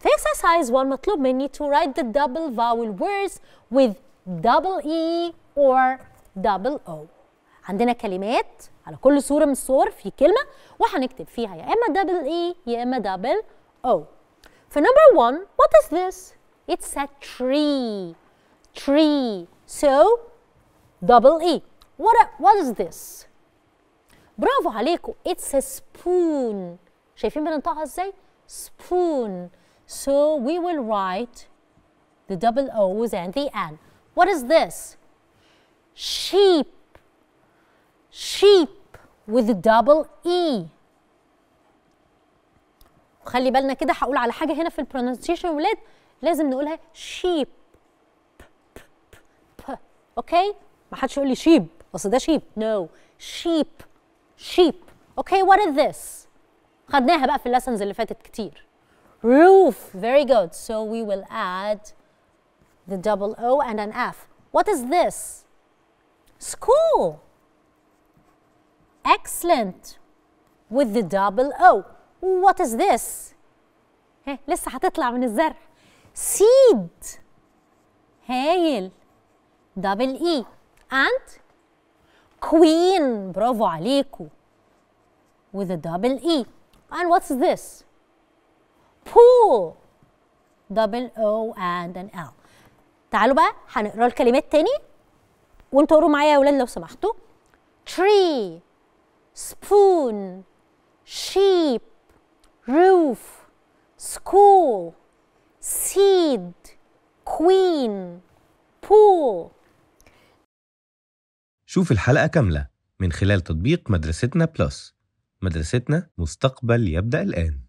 في exercise 1 مطلوب مني to write the double vowel words with double E or double O عندنا كلمات على كل صورة من الصور في كلمة وهنكتب فيها يا إما double E يا إما double O For number 1 what is this? It's a tree tree so double E what, a, what is this? برافو عليكم it's a spoon شايفين بننطقها ازاي؟ spoon so we will write the double O's and the N. What is this? Sheep. Sheep with double E. خلي بالنا كده هقول على حاجة هنا في البرونسيشن يا ولاد لازم نقولها sheep. Okay? ما حدش يقول لي sheep اصل ده sheep. No. sheep. sheep. Okay, what is this؟ خدناها بقى في اللسنز اللي فاتت كتير. Roof. Very good. So we will add the double O and an F. What is this? School. Excellent. With the double O. What is this? ها لسه هتطلع من الزرع. Seed. هايل. Double E. And queen. برافو عليكم. With a double E. And what's this? دبل او اند ان ال تعالوا بقى هنقرا الكلمات تاني وانتوا قروا معايا يا اولاد لو سمحتوا tree spoon sheep roof school seed queen pool شوف الحلقة كاملة من خلال تطبيق مدرستنا بلس مدرستنا مستقبل يبدأ الآن